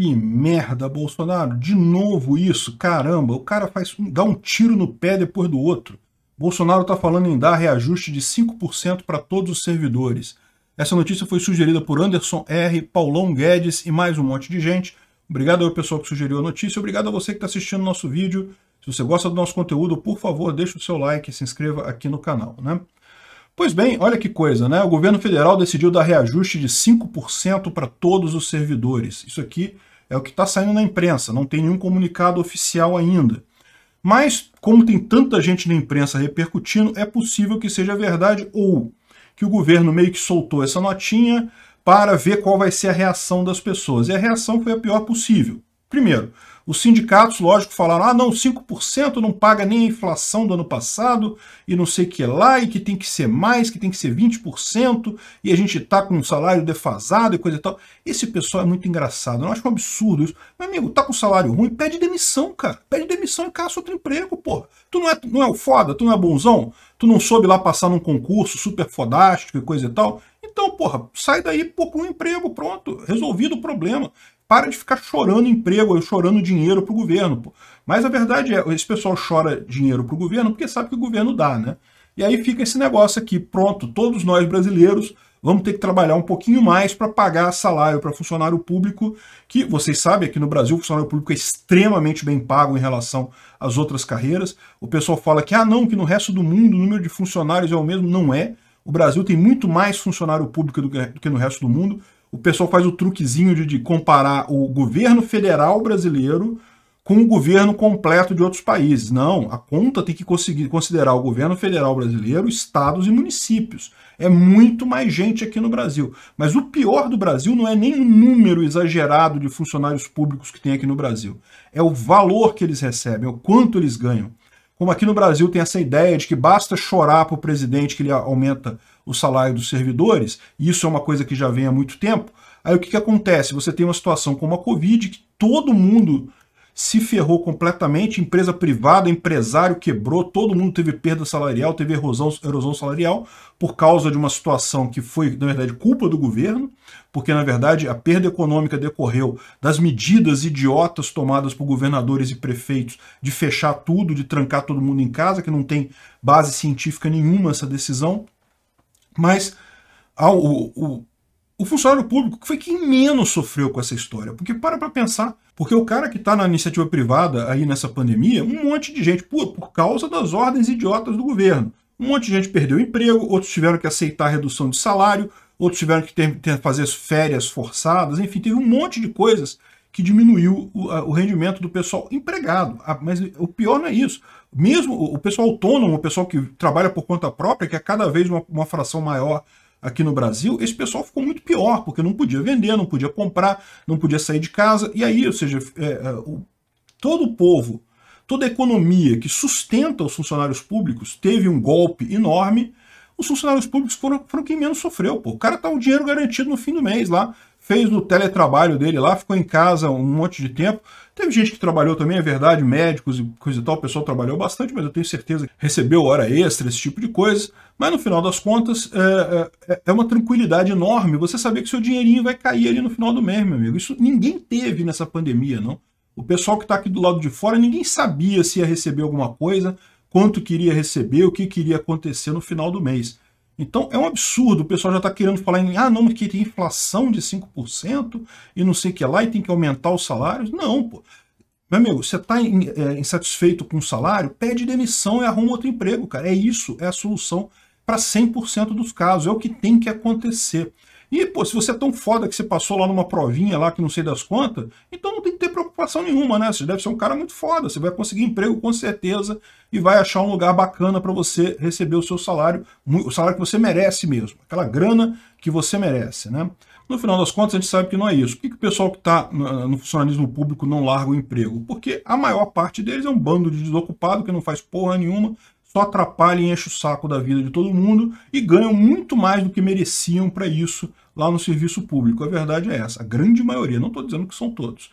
E merda, Bolsonaro, de novo isso, caramba, o cara faz dá um tiro no pé depois do outro. Bolsonaro está falando em dar reajuste de 5% para todos os servidores. Essa notícia foi sugerida por Anderson R., Paulão Guedes e mais um monte de gente. Obrigado ao pessoal que sugeriu a notícia, obrigado a você que está assistindo nosso vídeo. Se você gosta do nosso conteúdo, por favor, deixe o seu like e se inscreva aqui no canal. Né? Pois bem, olha que coisa, né? O governo federal decidiu dar reajuste de 5% para todos os servidores. Isso aqui é o que está saindo na imprensa, não tem nenhum comunicado oficial ainda. Mas, como tem tanta gente na imprensa repercutindo, é possível que seja verdade ou que o governo meio que soltou essa notinha para ver qual vai ser a reação das pessoas. E a reação foi a pior possível. Primeiro, os sindicatos, lógico, falaram: ah, não, 5% não paga nem a inflação do ano passado e não sei o que lá, e que tem que ser mais, que tem que ser 20%, e a gente está com um salário defasado e coisa e tal. Esse pessoal é muito engraçado, eu acho um absurdo isso. Meu amigo, tá com salário ruim, pede demissão, cara. Pede demissão e caça outro emprego, porra. Tu não é, não é o foda, tu não é bonzão, tu não soube lá passar num concurso super fodástico e coisa e tal. Então, porra, sai daí, pô, com um emprego, pronto, resolvido o problema. Para de ficar chorando emprego, chorando dinheiro para o governo. Pô. Mas a verdade é, esse pessoal chora dinheiro para o governo porque sabe que o governo dá, né? E aí fica esse negócio aqui, pronto, todos nós brasileiros vamos ter que trabalhar um pouquinho mais para pagar salário para funcionário público, que vocês sabem, aqui no Brasil o funcionário público é extremamente bem pago em relação às outras carreiras. O pessoal fala que, ah não, que no resto do mundo o número de funcionários é o mesmo. Não é. O Brasil tem muito mais funcionário público do que no resto do mundo o pessoal faz o truquezinho de, de comparar o governo federal brasileiro com o governo completo de outros países. Não, a conta tem que conseguir considerar o governo federal brasileiro, estados e municípios. É muito mais gente aqui no Brasil. Mas o pior do Brasil não é nem o número exagerado de funcionários públicos que tem aqui no Brasil. É o valor que eles recebem, é o quanto eles ganham. Como aqui no Brasil tem essa ideia de que basta chorar para o presidente que ele aumenta o salário dos servidores, e isso é uma coisa que já vem há muito tempo, aí o que, que acontece? Você tem uma situação como a Covid, que todo mundo se ferrou completamente, empresa privada, empresário quebrou, todo mundo teve perda salarial, teve erosão, erosão salarial, por causa de uma situação que foi, na verdade, culpa do governo, porque, na verdade, a perda econômica decorreu das medidas idiotas tomadas por governadores e prefeitos de fechar tudo, de trancar todo mundo em casa, que não tem base científica nenhuma essa decisão. Mas ao, o, o, o funcionário público que foi quem menos sofreu com essa história. Porque para para pensar, porque o cara que está na iniciativa privada aí nessa pandemia, um monte de gente, por, por causa das ordens idiotas do governo. Um monte de gente perdeu o emprego, outros tiveram que aceitar redução de salário, outros tiveram que ter, ter fazer férias forçadas, enfim, teve um monte de coisas que diminuiu o, o, rendimento do pessoal empregado. Ah, mas o pior não é isso. Mesmo o pessoal autônomo, o pessoal que trabalha por conta própria, que é cada vez uma, uma fração maior aqui no Brasil, esse pessoal ficou muito pior, porque não podia vender, não podia comprar, não podia sair de casa. E aí, ou seja, é, é o, todo o povo, toda a economia que sustenta os funcionários públicos teve um golpe enorme. Os funcionários públicos foram, foram quem menos sofreu. Pô. O cara tá o dinheiro garantido no fim do mês lá fez o teletrabalho dele lá, ficou em casa um monte de tempo. Teve gente que trabalhou também, é verdade, médicos e coisa e tal, o pessoal trabalhou bastante, mas eu tenho certeza que recebeu hora extra, esse tipo de coisa. Mas no final das contas, é, é, é uma tranquilidade enorme você saber que seu dinheirinho vai cair ali no final do mês, meu amigo. Isso ninguém teve nessa pandemia, não. O pessoal que está aqui do lado de fora, ninguém sabia se ia receber alguma coisa, quanto queria receber, o que queria acontecer no final do mês. Então é um absurdo, o pessoal já está querendo falar em ah, não, porque tem inflação de 5% e não sei o que lá, e tem que aumentar os salários. Não, pô. Meu amigo, você está é, insatisfeito com o salário? Pede demissão e arruma outro emprego, cara. É isso, é a solução para 100% dos casos. É o que tem que acontecer. E, pô, se você é tão foda que você passou lá numa provinha lá que não sei das quantas, então preocupação nenhuma, né? Você deve ser um cara muito foda, você vai conseguir emprego com certeza e vai achar um lugar bacana para você receber o seu salário, o salário que você merece mesmo, aquela grana que você merece, né? No final das contas, a gente sabe que não é isso. Por que, que o pessoal que está no funcionalismo público não larga o emprego? Porque a maior parte deles é um bando de desocupado que não faz porra nenhuma, só atrapalha e enche o saco da vida de todo mundo e ganham muito mais do que mereciam para isso lá no serviço público. A verdade é essa, a grande maioria, não estou dizendo que são todos,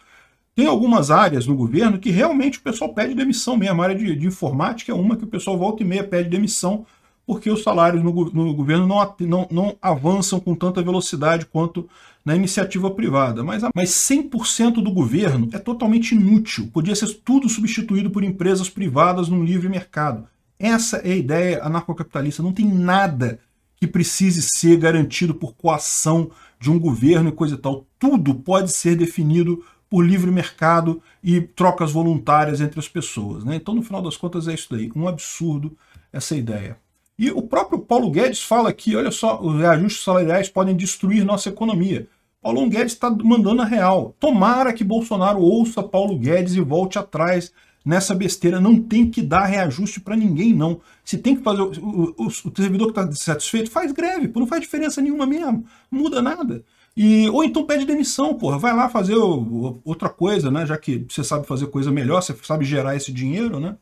tem algumas áreas no governo que realmente o pessoal pede demissão mesmo. A área de, de informática é uma que o pessoal volta e meia pede demissão, porque os salários no, no governo não, não, não, avançam com tanta velocidade quanto na iniciativa privada. Mas, mas 100% do governo é totalmente inútil. Podia ser tudo substituído por empresas privadas num livre mercado. Essa é a ideia anarcocapitalista. Não tem nada que precise ser garantido por coação de um governo e coisa e tal. Tudo pode ser definido o livre mercado e trocas voluntárias entre as pessoas. Né? Então, no final das contas, é isso daí. Um absurdo essa ideia. E o próprio Paulo Guedes fala aqui, olha só, os reajustes salariais podem destruir nossa economia. Paulo Guedes está mandando a real. Tomara que Bolsonaro ouça Paulo Guedes e volte atrás nessa besteira. Não tem que dar reajuste para ninguém, não. Se tem que fazer. O, o, o servidor que está satisfeito faz greve, não faz diferença nenhuma mesmo. Não muda nada. E, ou então pede demissão, porra. Vai lá fazer o, outra coisa, né? Já que você sabe fazer coisa melhor, você sabe gerar esse dinheiro, né?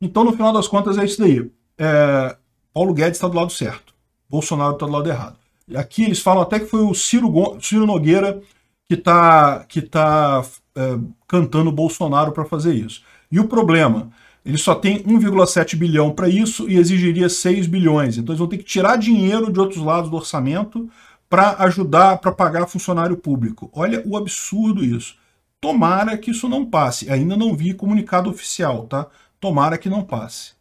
Então, no final das contas, é isso daí. É, Paulo Guedes está do lado certo. Bolsonaro está do lado errado. E aqui eles falam até que foi o Ciro, Go... Ciro Nogueira que está que tá, é, cantando Bolsonaro para fazer isso. E o problema, ele só tem 1,7 bilhão para isso e exigiria 6 bilhões. Então eles vão ter que tirar dinheiro de outros lados do orçamento para ajudar, para pagar funcionário público. Olha o absurdo isso. Tomara que isso não passe. Ainda não vi comunicado oficial, tá? Tomara que não passe.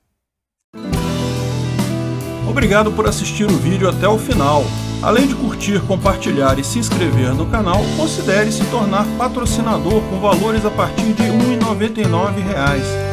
Obrigado por assistir o vídeo até o final. Além de curtir, compartilhar e se inscrever no canal, considere se tornar patrocinador com valores a partir de R$ 1,99